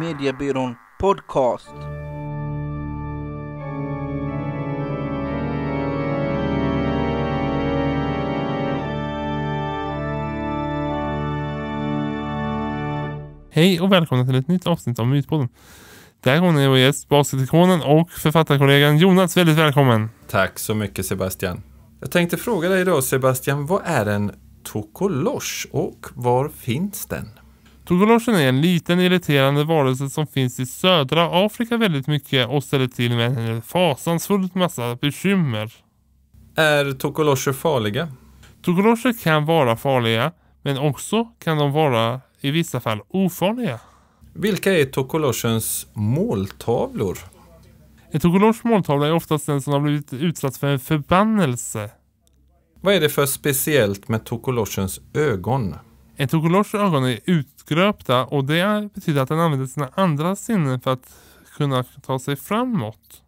Mediebyrån Podcast. Hej och välkomna till ett nytt avsnitt av Mytpodden. Där går är vår gäst, basketikonen och författarkollegan Jonas. Väldigt välkommen! Tack så mycket Sebastian. Jag tänkte fråga dig då Sebastian, vad är en tokolosch och var finns den? Tokoloschen är en liten irriterande varelse som finns i södra Afrika väldigt mycket och ställer till med en fasansfullt massa bekymmer. Är tokoloscher farliga? Tokoloscher kan vara farliga, men också kan de vara i vissa fall ofarliga. Vilka är Tokoloshens måltavlor? En Tokolosh måltavla är oftast den som har blivit utsatt för en förbannelse. Vad är det för speciellt med Tokoloshens ögon? En Tokoloshs ögon är utgröpta och det betyder att den använder sina andra sinnen för att kunna ta sig framåt.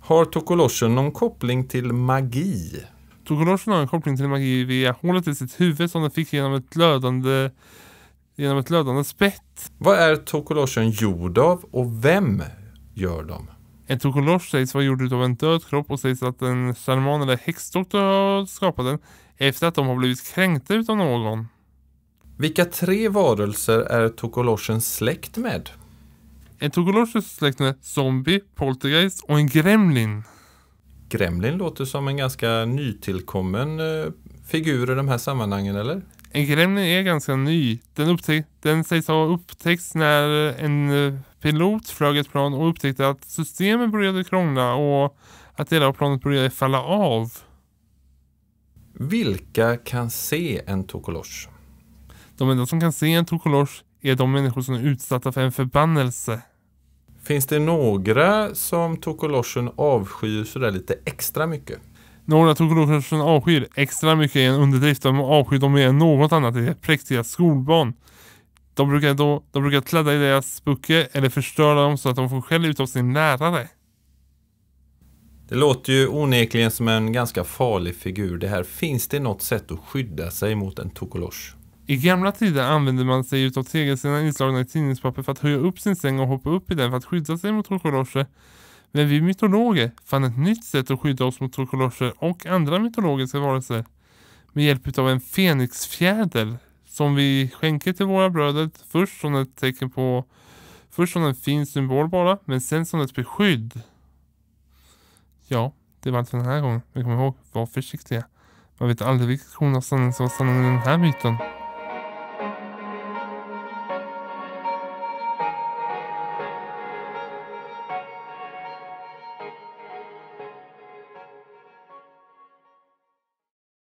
Har Tokoloshen någon koppling till magi? Tokoloshen har en koppling till magi via hålet i sitt huvud som den fick genom ett glödande genom ett glödande spett. Vad är tokoloschen gjord av och vem gör dem? En tokolosch sägs vara gjord av en död kropp och sägs att en shaman eller häxdoktor har skapat den efter att de har blivit kränkta utav någon. Vilka tre varelser är tokoloschen släkt med? En tokolosch är släkt med zombie, poltergeist och en gremlin. Gremlin låter som en ganska nytillkommen eh, figur i de här sammanhangen, eller? En Gremlin är ganska ny. Den, den sägs ha upptäckts när en eh, pilot flög ett plan och upptäckte att systemen började krångla och att delar av planet började falla av. Vilka kan se en tokolosh? De enda som kan se en tokolosh är de människor som är utsatta för en förbannelse. Finns det några som tokoloshen avskyr sådär lite extra mycket? Några tokologersen avskyr extra mycket är en underdrift. De avskyr dem mer än något annat är präktiga skolbarn. De brukar, då, de brukar klädda i deras böcker eller förstöra dem så att de får skäll utav sin lärare. Det låter ju onekligen som en ganska farlig figur det här. Finns det något sätt att skydda sig mot en tokolosch? I gamla tider använde man sig utav tegelstenar inslagna i tidningspapper för att höja upp sin säng och hoppa upp i den för att skydda sig mot tokoloscher. Men vi mytologer fann ett nytt sätt att skydda oss mot kolosser och andra mytologiska varelser med hjälp av en fenixfjäder som vi skänker till våra bröder först som ett tecken på först som en fin symbol bara men sen som ett beskydd. Ja, det var allt för den här gången. Men kom ihåg, var försiktiga. Man vet aldrig vilket korn av sanning som var sanning i den här myten.